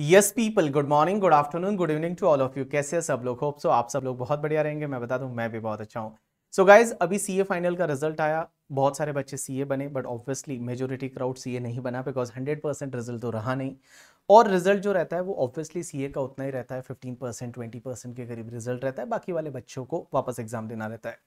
yes people good morning good afternoon good evening to all of you कैसे सब लोग hope so आप सब लोग बहुत बढ़िया रहेंगे मैं बता दूं मैं भी बहुत अच्छा हूँ सो so गाइज अभी सी फाइनल का रिजल्ट आया बहुत सारे बच्चे सीए बने but obviously majority crowd CA नहीं बना बिकॉज हंड्रेड परसेंट रिजल्ट तो रहा नहीं और रिजल्ट जो रहता है वो ऑब्वियसली सी का उतना ही रहता है फिफ्टीन परसेंट ट्वेंटी परसेंट के करीब रिजल्ट रहता है बाकी वाले बच्चों को वापस एग्जाम देना रहता है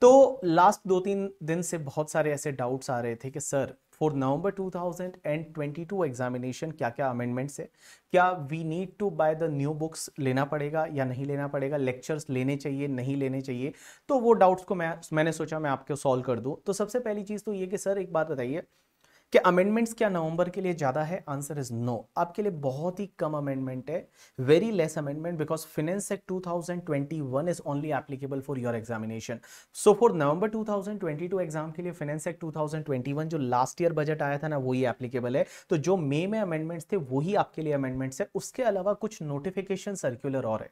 तो लास्ट दो तीन दिन से बहुत सारे ऐसे डाउट्स आ रहे थे कि सर फॉर नवंबर 2022 एग्जामिनेशन क्या क्या अमेंडमेंट्स है क्या we need to buy the new books लेना पड़ेगा या नहीं लेना पड़ेगा लेक्चर्स लेने चाहिए नहीं लेने चाहिए तो वो डाउट्स को मैं मैंने सोचा मैं आपको सॉल्व कर दूँ तो सबसे पहली चीज़ तो ये कि सर एक बात बताइए कि अमेंडमेंट्स क्या नवंबर के लिए ज़्यादा है आंसर इज नो आपके लिए बहुत ही कम अमेंडमेंट है very less amendment because finance act 2021 is only applicable for your examination so for November 2022 exam के लिए फिनेंस एक्ट 2021 जो लास्ट ईयर बजट आया था ना वही एप्लीकेबल है तो जो मे में अमेंडमेंट्स थे वही आपके लिए अमेंडमेंट्स है उसके अलावा कुछ नोटिफिकेशन सर्कुलर और है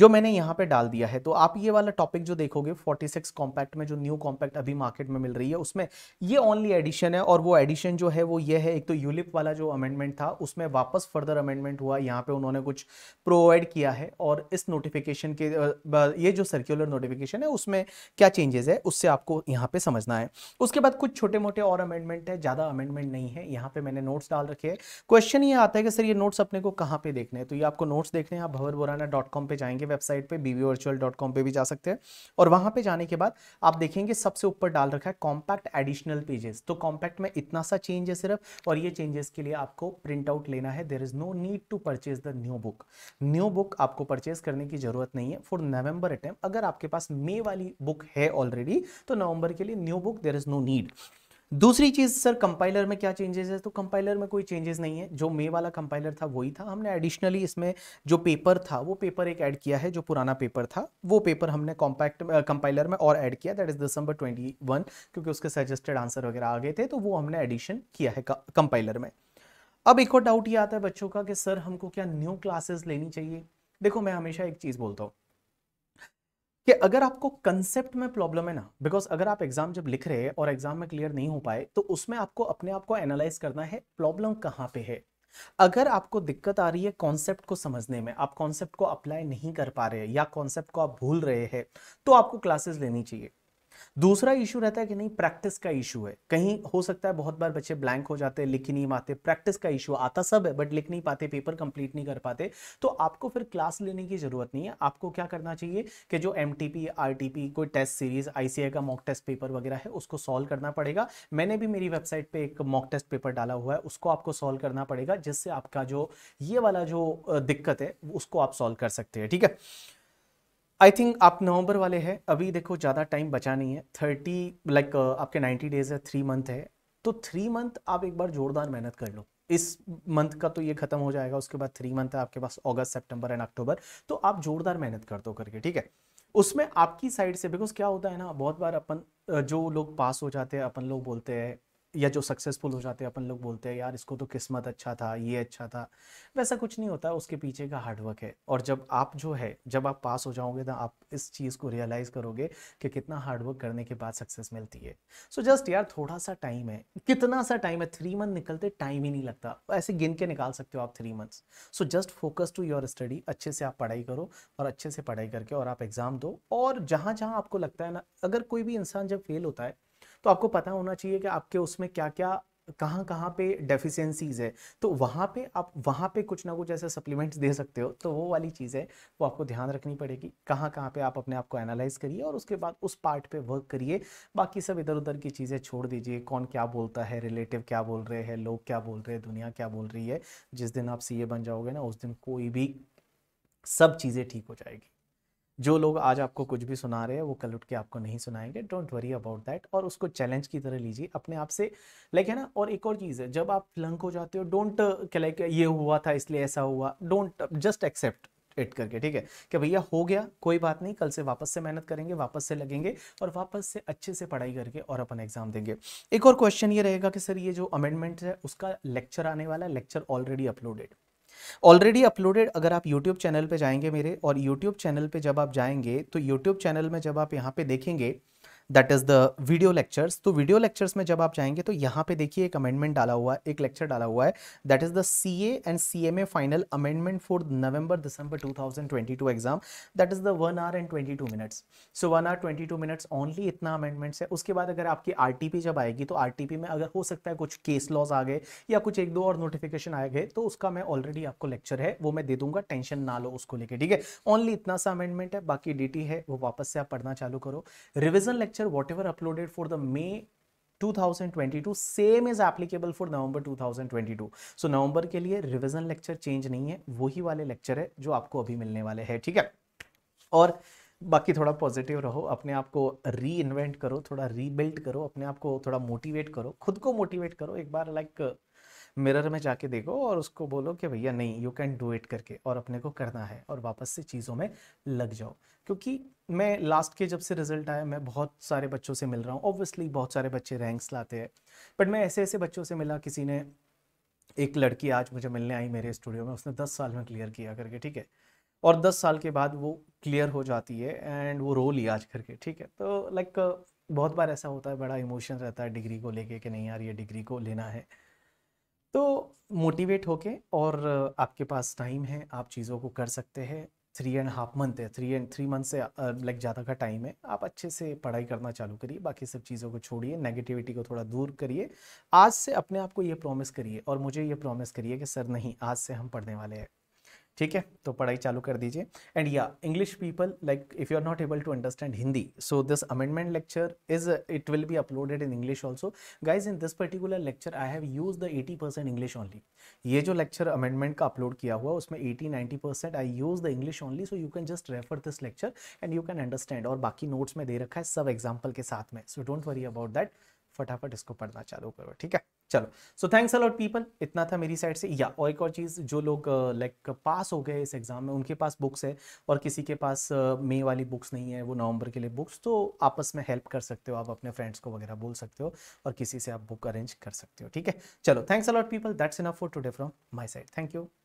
जो मैंने यहाँ पे डाल दिया है तो आप ये वाला टॉपिक जो देखोगे 46 कॉम्पैक्ट में जो न्यू कॉम्पैक्ट अभी मार्केट में मिल रही है उसमें ये ओनली एडिशन है और वो एडिशन जो है वो ये है एक तो यूलिप वाला जो अमेंडमेंट था उसमें वापस फर्दर अमेंडमेंट हुआ यहाँ पे उन्होंने कुछ प्रोवाइड किया है और इस नोटिफिकेशन के ये जो सर्क्यूलर नोटिफिकेशन है उसमें क्या चेंजेस है उससे आपको यहाँ पे समझना है उसके बाद कुछ छोटे मोटे और अमेंडमेंट है ज़्यादा अमेंडमेंट नहीं है यहाँ पे मैंने नोट्स डाल रखे हैं क्वेश्चन ये आता है कि सर ये नोट्स अपने को कहाँ पे देखने हैं तो ये आपको नोट्स देखने हैं आप भवर बोराना डॉट जाएंगे के वेबसाइट पे बीवी वर्चुअल डॉट कॉम पर भी जा सकते हैं और वहाँ पे जाने के बाद आप देखेंगे सबसे ऊपर डाल रखा है कॉम्पैक्ट एडिशनल पेजेस तो कॉम्पैक्ट में इतना सा चेंज है सिर्फ और ये चेंजेस के लिए आपको प्रिंट आउट लेना है there is no need to purchase the new book new book आपको परचेज करने की ज़रूरत नहीं है फॉर नवंबर अटैम्प अगर आपके पास मे वाली बुक है ऑलरेडी तो नवंबर के लिए new book there is no need दूसरी चीज़ सर कंपाइलर में क्या चेंजेस है तो कंपाइलर में कोई चेंजेस नहीं है जो मे वाला कंपाइलर था वही था हमने एडिशनली इसमें जो पेपर था वो पेपर एक ऐड किया है जो पुराना पेपर था वो पेपर हमने कॉम्पैक्ट कंपाइलर में और ऐड किया दैट इज दिसंबर 21 क्योंकि उसके सजेस्टेड आंसर वगैरह आ गए थे तो वो हमने एडिशन किया है कंपाइलर में अब एक और डाउट ये आता है बच्चों का कि सर हमको क्या न्यू क्लासेस लेनी चाहिए देखो मैं हमेशा एक चीज़ बोलता हूँ कि अगर आपको कंसेप्ट में प्रॉब्लम है ना बिकॉज अगर आप एग्जाम जब लिख रहे हैं और एग्जाम में क्लियर नहीं हो पाए तो उसमें आपको अपने आप को एनालाइज करना है प्रॉब्लम कहाँ पे है अगर आपको दिक्कत आ रही है कॉन्सेप्ट को समझने में आप कॉन्सेप्ट को अप्लाई नहीं कर पा रहे या कॉन्सेप्ट को आप भूल रहे हैं तो आपको क्लासेस लेनी चाहिए दूसरा इशू रहता है कि नहीं प्रैक्टिस का इशू है कहीं हो सकता है बहुत बार बच्चे ब्लैंक हो जाते हैं लिख नहीं पाते प्रैक्टिस का इशू आता सब है बट लिख नहीं पाते पेपर कंप्लीट नहीं कर पाते तो आपको फिर क्लास लेने की जरूरत नहीं है आपको क्या करना चाहिए कि जो एम टी कोई टेस्ट सीरीज आई का मॉक टेस्ट पेपर वगैरह है उसको सॉल्व करना पड़ेगा मैंने भी मेरी वेबसाइट पर एक मॉक टेस्ट पेपर डाला हुआ है उसको आपको सॉल्व करना पड़ेगा जिससे आपका जो ये वाला जो दिक्कत है उसको आप सॉल्व कर सकते हैं ठीक है आई थिंक आप नवंबर वाले हैं अभी देखो ज़्यादा टाइम बचा नहीं है थर्टी लाइक like, uh, आपके नाइन्टी डेज है थ्री मंथ है तो थ्री मंथ आप एक बार जोरदार मेहनत कर लो इस मंथ का तो ये खत्म हो जाएगा उसके बाद थ्री मंथ है आपके पास अगस्त सितंबर एंड अक्टूबर तो आप जोरदार मेहनत कर दो करके ठीक है उसमें आपकी साइड से बिकॉज क्या होता है ना बहुत बार अपन uh, जो लोग पास हो जाते हैं अपन लोग बोलते हैं या जो सक्सेसफुल हो जाते हैं अपन लोग बोलते हैं यार इसको तो किस्मत अच्छा था ये अच्छा था वैसा कुछ नहीं होता उसके पीछे का हार्डवर्क है और जब आप जो है जब आप पास हो जाओगे तो आप इस चीज़ को रियलाइज़ करोगे कि कितना हार्डवर्क करने के बाद सक्सेस मिलती है सो so जस्ट यार थोड़ा सा टाइम है कितना सा टाइम है थ्री मंथ निकलते टाइम ही नहीं लगता ऐसे गिन के निकाल सकते हो आप three months so just focus to your study अच्छे से आप पढ़ाई करो और अच्छे से पढ़ाई करके और आप एग्ज़ाम दो और जहाँ जहाँ आपको लगता है ना अगर कोई भी इंसान जब फेल होता है तो आपको पता होना चाहिए कि आपके उसमें क्या क्या कहाँ कहाँ पे डेफिशिएंसीज है तो वहाँ पे आप वहाँ पे कुछ ना कुछ ऐसे सप्लीमेंट्स दे सकते हो तो वो वाली चीज़ है वो आपको ध्यान रखनी पड़ेगी कहाँ कहाँ पे आप अपने आप को एनालाइज करिए और उसके बाद उस पार्ट पे वर्क करिए बाकी सब इधर उधर की चीज़ें छोड़ दीजिए कौन क्या बोलता है रिलेटिव क्या बोल रहे हैं लोग क्या बोल रहे हैं दुनिया क्या बोल रही है जिस दिन आप सी बन जाओगे ना उस दिन कोई भी सब चीज़ें ठीक हो जाएगी जो लोग आज आपको कुछ भी सुना रहे हैं वो कल उठ के आपको नहीं सुनाएंगे डोंट वरी अबाउट दैट और उसको चैलेंज की तरह लीजिए अपने आप से लाइक है ना और एक और चीज़ है जब आप लंक हो जाते हो डोंट लाइक uh, ये हुआ था इसलिए ऐसा हुआ डोंट जस्ट एक्सेप्ट इट करके ठीक है कि भैया हो गया कोई बात नहीं कल से वापस से मेहनत करेंगे वापस से लगेंगे और वापस से अच्छे से पढ़ाई करके और अपन एग्जाम देंगे एक और क्वेश्चन ये रहेगा कि सर ये जो अमेंडमेंट है उसका लेक्चर आने वाला है lecture already uploaded already uploaded अगर आप यूट्यूब चैनल पे जाएंगे मेरे और यूट्यूब चैनल पे जब आप जाएंगे तो यूट्यूब चैनल में जब आप यहाँ पे देखेंगे that is the video lectures तो वीडियो लेक्चर्स में जब आप जाएंगे तो यहाँ पे देखिए एक अमेंडमेंट डाला हुआ है एक लेक्चर डाला हुआ है that is the C A and C M A final amendment for November December 2022 exam that is the one hour and 22 minutes so one hour 22 minutes only इतना अमेंडमेंट्स है उसके बाद अगर आपकी आर जब आएगी तो आर में अगर हो सकता है कुछ केस लॉज आ गए या कुछ एक दो और नोटिफिकेशन आ गए तो उसका मैं ऑलरेडी आपको लेक्चर है वो मैं दे दूंगा टेंशन ना लो उसको लेके ठीक है ओनली इतना सा अमेंडमेंट है बाकी डी है वो वापस से आप पढ़ना चालू करो revision lecture picture whatever uploaded for the May 2022 same is applicable for November 2022 So November के लिए revision lecture change नहीं है वही वाले lecture है जो आपको अभी मिलने वाले हैं ठीक है और बाकी थोड़ा पॉजिटिव रहो अपने आप को री इन्वेंट करो थोड़ा रीबिल्ड करो अपने आप को थोड़ा मोटिवेट करो खुद को मोटिवेट करो एक बार लाइक like, मिरर में जाके देखो और उसको बोलो कि भैया नहीं यू कैन डू इट करके और अपने को करना है और वापस से चीज़ों में लग जाओ क्योंकि मैं लास्ट के जब से रिजल्ट आया मैं बहुत सारे बच्चों से मिल रहा हूँ ऑब्वियसली बहुत सारे बच्चे रैंक्स लाते हैं बट मैं ऐसे ऐसे बच्चों से मिला किसी ने एक लड़की आज मुझे मिलने आई मेरे स्टूडियो में उसने दस साल में क्लियर किया करके ठीक है और दस साल के बाद वो क्लियर हो जाती है एंड वो रो लिया आज करके ठीक है तो लाइक बहुत बार ऐसा होता है बड़ा इमोशन रहता है डिग्री को लेके कि नहीं यार ये डिग्री को लेना है तो मोटिवेट होके और आपके पास टाइम है आप चीज़ों को कर सकते हैं थ्री एंड हाफ मंथ है थ्री एंड थ्री मंथ से लाइक ज़्यादा का टाइम है आप अच्छे से पढ़ाई करना चालू करिए बाकी सब चीज़ों को छोड़िए नेगेटिविटी को थोड़ा दूर करिए आज से अपने आप को ये प्रॉमिस करिए और मुझे ये प्रॉमिस करिए कि सर नहीं आज से हम पढ़ने वाले हैं ठीक है तो पढ़ाई चालू कर दीजिए एंड या English people like if you are not able to understand Hindi so this amendment lecture is it will be uploaded in English also guys in this particular lecture I have use the eighty percent English only ये जो lecture amendment का upload किया हुआ उसमें eighty ninety percent I use the English only so you can just refer this lecture and you can understand और बाकी notes में दे रखा है सब एग्जाम्पल के साथ में so don't worry about that फटाफट इसको पढ़ना चालू करो ठीक है चलो सो थैंक्स अलॉट पीपल इतना था मेरी साइड से या और एक और चीज़ जो लोग लाइक uh, पास हो गए इस एग्ज़ाम में उनके पास बुक्स है और किसी के पास मई uh, वाली बुक्स नहीं है वो नवंबर के लिए बुक्स तो आपस में हेल्प कर सकते हो आप अपने फ्रेंड्स को वगैरह बोल सकते हो और किसी से आप बुक अरेंज कर सकते हो ठीक है चलो thanks a lot people that's enough for day from my side thank you